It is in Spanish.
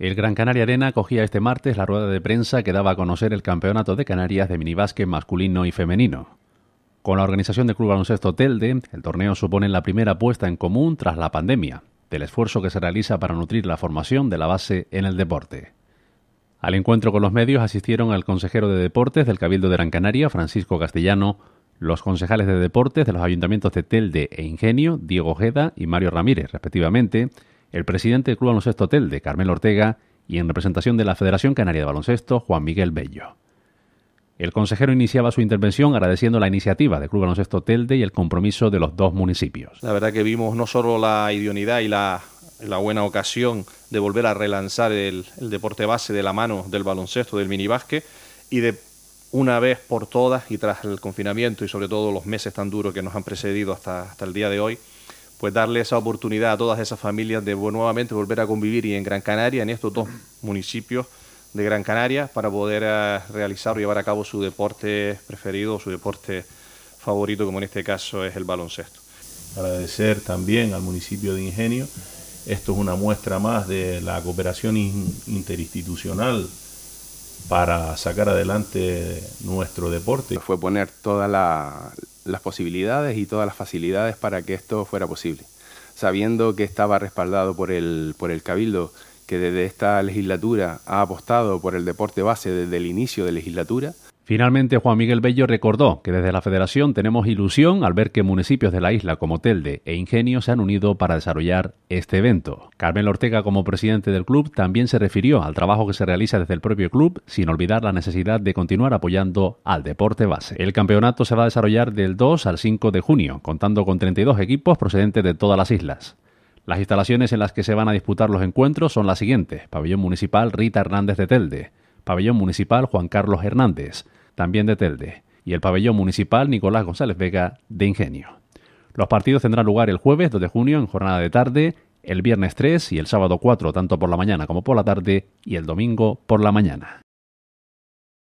El Gran Canaria Arena cogía este martes la rueda de prensa que daba a conocer el campeonato de Canarias de minibásquet masculino y femenino. Con la organización del Club Baloncesto Telde, el torneo supone la primera puesta en común tras la pandemia, del esfuerzo que se realiza para nutrir la formación de la base en el deporte. Al encuentro con los medios asistieron el consejero de Deportes del Cabildo de Gran Canaria, Francisco Castellano, los concejales de Deportes de los ayuntamientos de Telde e Ingenio, Diego Ojeda y Mario Ramírez, respectivamente, el presidente del Club Baloncesto Hotel de Carmen Ortega y en representación de la Federación Canaria de Baloncesto, Juan Miguel Bello. El consejero iniciaba su intervención agradeciendo la iniciativa del Club Baloncesto Telde y el compromiso de los dos municipios. La verdad que vimos no solo la idoneidad y la, buena ocasión de volver a relanzar el, deporte base de la mano del baloncesto, del minibásquet, y de una vez por todas y tras el confinamiento y sobre todo los meses tan duros que nos han precedido hasta, hasta el día de hoy, pues darle esa oportunidad a todas esas familias de nuevamente volver a convivir y en Gran Canaria, en estos dos municipios de Gran Canaria, para poder eh, realizar o llevar a cabo su deporte preferido, su deporte favorito, como en este caso es el baloncesto. Agradecer también al municipio de Ingenio. Esto es una muestra más de la cooperación interinstitucional para sacar adelante nuestro deporte. Fue poner toda la, las posibilidades y todas las facilidades para que esto fuera posible, sabiendo que estaba respaldado por el, por el Cabildo, que desde esta legislatura ha apostado por el deporte base desde el inicio de legislatura, Finalmente, Juan Miguel Bello recordó que desde la Federación tenemos ilusión al ver que municipios de la isla como Telde e Ingenio se han unido para desarrollar este evento. Carmen Ortega, como presidente del club, también se refirió al trabajo que se realiza desde el propio club, sin olvidar la necesidad de continuar apoyando al deporte base. El campeonato se va a desarrollar del 2 al 5 de junio, contando con 32 equipos procedentes de todas las islas. Las instalaciones en las que se van a disputar los encuentros son las siguientes: Pabellón Municipal Rita Hernández de Telde. Pabellón Municipal Juan Carlos Hernández, también de Telde, y el Pabellón Municipal Nicolás González Vega de Ingenio. Los partidos tendrán lugar el jueves 2 de junio en jornada de tarde, el viernes 3 y el sábado 4 tanto por la mañana como por la tarde y el domingo por la mañana.